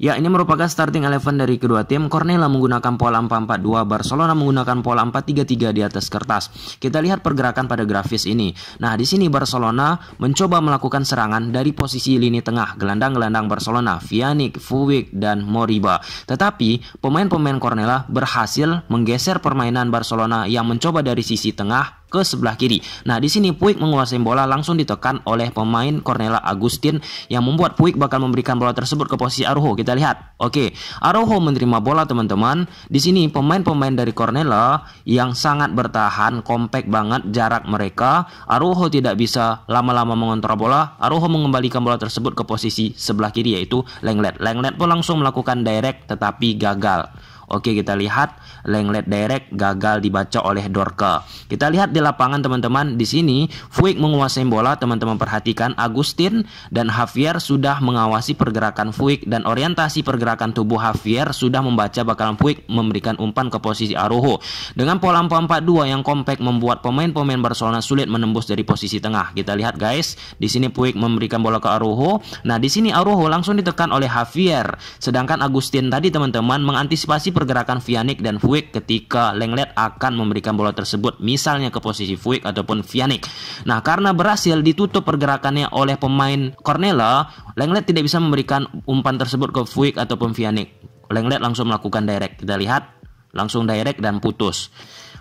Ya, ini merupakan starting eleven dari kedua tim. Cornella menggunakan pola 4-4-2, Barcelona menggunakan pola 4-3-3 di atas kertas. Kita lihat pergerakan pada grafis ini. Nah, di sini Barcelona mencoba melakukan serangan dari posisi lini tengah, gelandang-gelandang Barcelona, Vianik, Fuwik, dan Moriba. Tetapi, pemain-pemain Cornella berhasil menggeser permainan Barcelona yang mencoba dari sisi tengah ke sebelah kiri. Nah, di sini Puig menguasai bola langsung ditekan oleh pemain Cornela Agustin yang membuat Puig bakal memberikan bola tersebut ke posisi Aruho. Kita lihat. Oke, Aruho menerima bola teman-teman. Di sini pemain-pemain dari Cornela yang sangat bertahan, kompak banget jarak mereka. Aruho tidak bisa lama-lama mengontrol bola. Aruho mengembalikan bola tersebut ke posisi sebelah kiri yaitu Lenglet. Lenglet pun langsung melakukan direct tetapi gagal. Oke, kita lihat lenglet direct gagal dibaca oleh Dorke. Kita lihat di lapangan teman-teman. Di sini Fuik menguasai bola, teman-teman perhatikan Agustin dan Javier sudah mengawasi pergerakan Fuik dan orientasi pergerakan tubuh Javier sudah membaca bakalan Fuik memberikan umpan ke posisi Aruho Dengan pola 4-4-2 yang kompak membuat pemain-pemain Barcelona sulit menembus dari posisi tengah. Kita lihat guys, di sini Puig memberikan bola ke Aruho. Nah, di sini Aruho langsung ditekan oleh Javier. Sedangkan Agustin tadi teman-teman mengantisipasi pergerakan Vianik dan Fuik ketika Lenglet akan memberikan bola tersebut misalnya ke posisi Fuik ataupun Vianik. Nah, karena berhasil ditutup pergerakannya oleh pemain Cornella, Lenglet tidak bisa memberikan umpan tersebut ke Fuik ataupun Vianik. Lenglet langsung melakukan direct. Kita lihat langsung direct dan putus.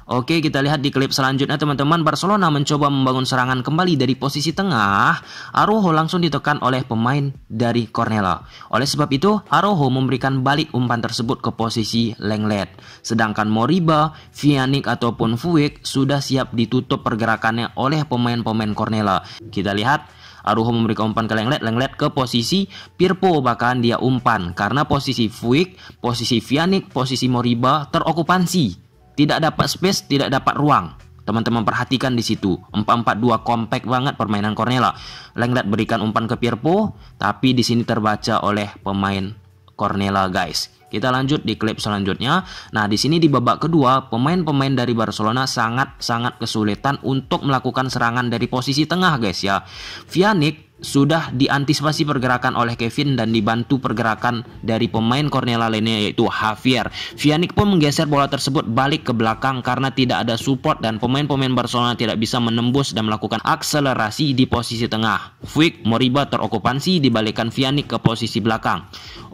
Oke, kita lihat di klip selanjutnya teman-teman. Barcelona mencoba membangun serangan kembali dari posisi tengah. Aroho langsung ditekan oleh pemain dari Cornella. Oleh sebab itu, Aroho memberikan balik umpan tersebut ke posisi Lenglet. Sedangkan Moriba, Vianik ataupun Fuik sudah siap ditutup pergerakannya oleh pemain-pemain Cornella. Kita lihat Aruho memberikan umpan ke Lenglet, Lenglet ke posisi Pirpo bahkan dia umpan karena posisi Fuik, posisi Vianik, posisi Moriba terokupansi tidak dapat space, tidak dapat ruang. Teman-teman perhatikan di situ. 4 4 compact banget permainan Cornella. Lenglet berikan umpan ke Pirpo, tapi di sini terbaca oleh pemain Cornella guys. Kita lanjut di klip selanjutnya. Nah, di sini di babak kedua, pemain-pemain dari Barcelona sangat-sangat kesulitan untuk melakukan serangan dari posisi tengah, guys ya. Vianic sudah diantisipasi pergerakan oleh Kevin dan dibantu pergerakan dari pemain Cornelia lainnya yaitu Javier. Vianik pun menggeser bola tersebut balik ke belakang karena tidak ada support dan pemain-pemain Barcelona tidak bisa menembus dan melakukan akselerasi di posisi tengah. Fuik Moriba terokupansi dibalikan Vianik ke posisi belakang.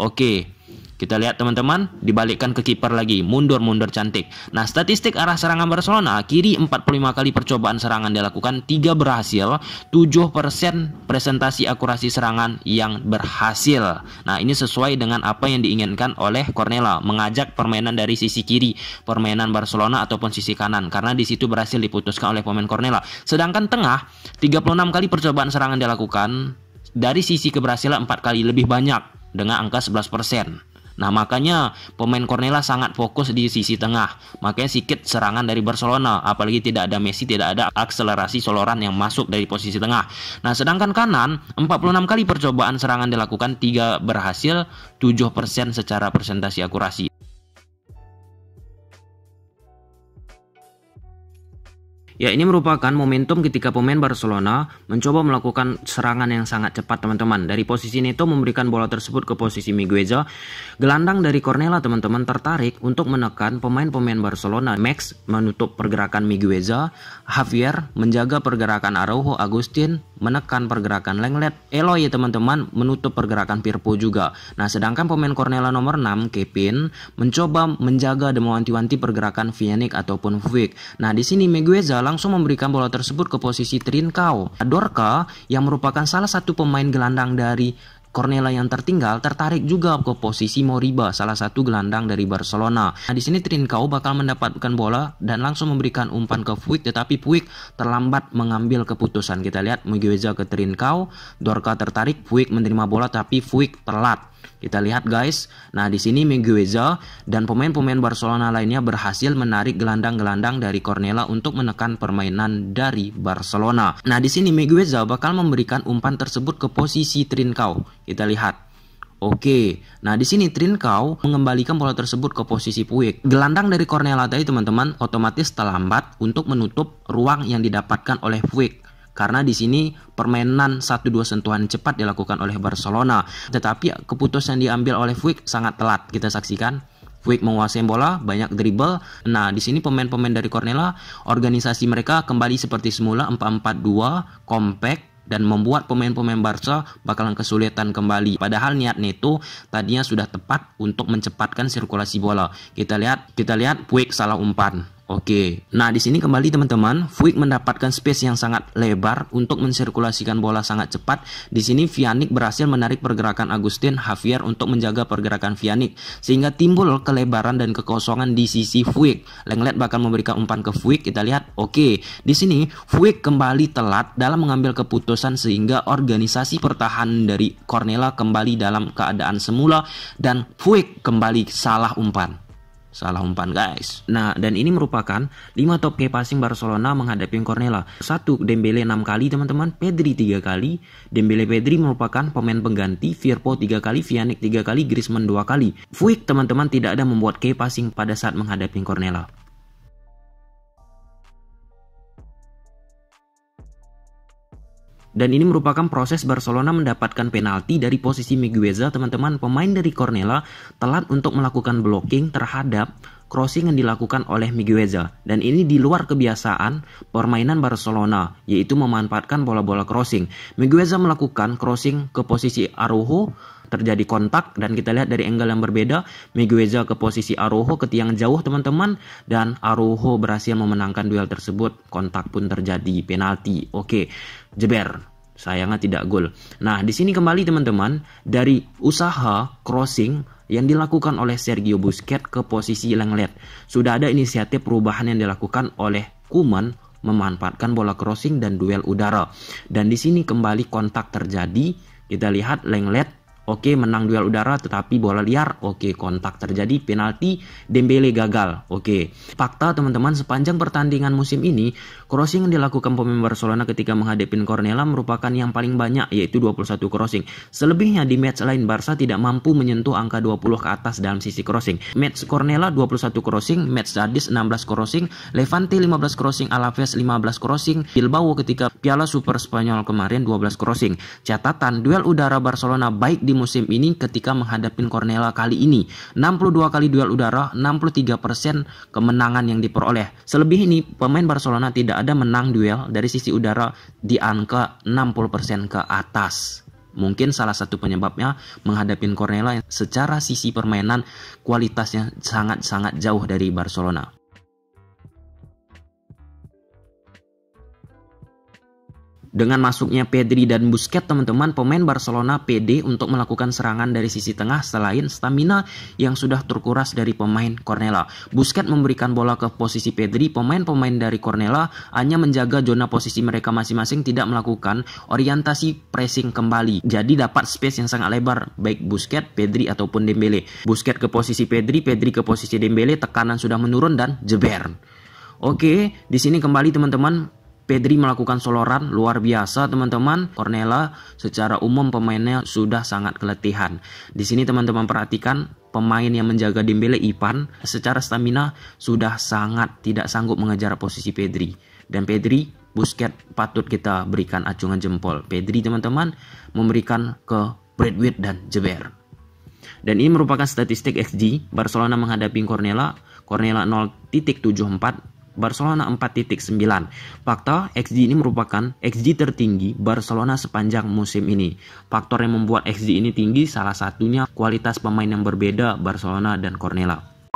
Oke, kita lihat teman-teman, dibalikkan ke kiper lagi, mundur-mundur cantik. Nah, statistik arah serangan Barcelona, kiri 45 kali percobaan serangan dilakukan, 3 berhasil, 7% presentasi akurasi serangan yang berhasil. Nah, ini sesuai dengan apa yang diinginkan oleh Cornella, mengajak permainan dari sisi kiri, permainan Barcelona ataupun sisi kanan, karena di situ berhasil diputuskan oleh pemain Cornella. Sedangkan tengah, 36 kali percobaan serangan dilakukan, dari sisi keberhasilan 4 kali lebih banyak dengan angka 11%. Nah makanya pemain Cornella sangat fokus di sisi tengah. Makanya sedikit serangan dari Barcelona. Apalagi tidak ada Messi, tidak ada akselerasi soloran yang masuk dari posisi tengah. Nah sedangkan kanan 46 kali percobaan serangan dilakukan 3 berhasil 7% secara persentasi akurasi. Ya ini merupakan momentum ketika pemain Barcelona mencoba melakukan serangan yang sangat cepat teman-teman. Dari posisi Neto memberikan bola tersebut ke posisi Migueza. Gelandang dari Cornella teman-teman tertarik untuk menekan pemain-pemain Barcelona. Max menutup pergerakan Migueza. Javier menjaga pergerakan Araujo Agustin menekan pergerakan lenglet. Eloy teman-teman menutup pergerakan Pirpo juga. Nah sedangkan pemain Cornella nomor 6 Kevin mencoba menjaga dan mewanti-wanti pergerakan Vianik ataupun Vuk. Nah di sini Megueza langsung memberikan bola tersebut ke posisi Trincao. Dorka yang merupakan salah satu pemain gelandang dari Cornella yang tertinggal tertarik juga ke posisi Moriba, salah satu gelandang dari Barcelona. Nah, di sini Trincao bakal mendapatkan bola dan langsung memberikan umpan ke Puig, tetapi Puig terlambat mengambil keputusan. Kita lihat Mugueza ke Trincao, Dorka tertarik, Puig menerima bola tapi Puig telat. Kita lihat guys. Nah, di sini Migueza dan pemain-pemain Barcelona lainnya berhasil menarik gelandang-gelandang dari Cornella untuk menekan permainan dari Barcelona. Nah, di sini Migueza bakal memberikan umpan tersebut ke posisi Trincao. Kita lihat. Oke, nah di sini Trincao mengembalikan bola tersebut ke posisi Puig. Gelandang dari Cornella tadi teman-teman otomatis terlambat untuk menutup ruang yang didapatkan oleh Puig karena di sini permainan satu dua sentuhan cepat dilakukan oleh Barcelona. Tetapi keputusan diambil oleh Fuik sangat telat kita saksikan. Fuik menguasai bola, banyak dribble. Nah, di sini pemain-pemain dari Cornella, organisasi mereka kembali seperti semula 4-4-2, compact, dan membuat pemain-pemain Barca bakalan kesulitan kembali. Padahal niat Neto tadinya sudah tepat untuk mencepatkan sirkulasi bola. Kita lihat, kita lihat Puig salah umpan. Oke, nah di sini kembali teman-teman, Fuik mendapatkan space yang sangat lebar untuk mensirkulasikan bola sangat cepat. Di sini Vianik berhasil menarik pergerakan Agustin Javier untuk menjaga pergerakan Vianik, sehingga timbul kelebaran dan kekosongan di sisi Fuik. Lenglet bahkan memberikan umpan ke Fuik, kita lihat. Oke, di sini Fuik kembali telat dalam mengambil keputusan sehingga organisasi pertahanan dari Cornella kembali dalam keadaan semula dan Fuik kembali salah umpan. Salah umpan guys. Nah, dan ini merupakan 5 top key passing Barcelona menghadapi Cornella. 1 Dembele 6 kali teman-teman, Pedri 3 kali. Dembele Pedri merupakan pemain pengganti, Firpo 3 kali, Vianic 3 kali, Griezmann 2 kali. Fuik teman-teman tidak ada membuat key passing pada saat menghadapi Cornella. Dan ini merupakan proses Barcelona mendapatkan penalti dari posisi Migueza, teman-teman. Pemain dari Cornella telat untuk melakukan blocking terhadap crossing yang dilakukan oleh Migueza. Dan ini di luar kebiasaan permainan Barcelona, yaitu memanfaatkan bola-bola crossing. Migueza melakukan crossing ke posisi Aruho terjadi kontak dan kita lihat dari angle yang berbeda Migueza ke posisi Aroho ke tiang jauh teman-teman dan Aroho berhasil memenangkan duel tersebut kontak pun terjadi penalti oke jeber sayangnya tidak gol. Nah, di sini kembali teman-teman dari usaha crossing yang dilakukan oleh Sergio Busquets ke posisi lenglet. Sudah ada inisiatif perubahan yang dilakukan oleh Kuman memanfaatkan bola crossing dan duel udara. Dan di sini kembali kontak terjadi. Kita lihat lenglet Oke menang duel udara tetapi bola liar. Oke kontak terjadi penalti Dembele gagal. Oke. Fakta teman-teman sepanjang pertandingan musim ini crossing yang dilakukan pemain Barcelona ketika menghadapi Cornella merupakan yang paling banyak yaitu 21 crossing. Selebihnya di match lain Barca tidak mampu menyentuh angka 20 ke atas dalam sisi crossing. Match Cornella 21 crossing, match Sadis 16 crossing, Levante 15 crossing, Alaves 15 crossing, Bilbao ketika Piala Super Spanyol kemarin 12 crossing. Catatan duel udara Barcelona baik di musim ini ketika menghadapi Cornella kali ini. 62 kali duel udara, 63% kemenangan yang diperoleh. Selebih ini, pemain Barcelona tidak ada menang duel dari sisi udara di angka 60% ke atas. Mungkin salah satu penyebabnya menghadapi Cornella yang secara sisi permainan kualitasnya sangat-sangat jauh dari Barcelona. Dengan masuknya Pedri dan Busquets, teman-teman, pemain Barcelona PD untuk melakukan serangan dari sisi tengah selain stamina yang sudah terkuras dari pemain Cornella. Busquets memberikan bola ke posisi Pedri, pemain-pemain dari Cornella hanya menjaga zona posisi mereka masing-masing tidak melakukan orientasi pressing kembali. Jadi dapat space yang sangat lebar, baik Busquets, Pedri ataupun Dembele. Busquets ke posisi Pedri, Pedri ke posisi Dembele, tekanan sudah menurun dan jeber. Oke, di sini kembali teman-teman Pedri melakukan soloran luar biasa teman-teman. Cornella secara umum pemainnya sudah sangat keletihan. Di sini teman-teman perhatikan pemain yang menjaga Dembele Ipan secara stamina sudah sangat tidak sanggup mengejar posisi Pedri. Dan Pedri Busket patut kita berikan acungan jempol. Pedri teman-teman memberikan ke Bradwood dan Jeber. Dan ini merupakan statistik XG Barcelona menghadapi Cornella. Cornella 0.74 Barcelona 4.9. Fakta XG ini merupakan XG tertinggi Barcelona sepanjang musim ini. Faktor yang membuat XG ini tinggi salah satunya kualitas pemain yang berbeda Barcelona dan Cornella.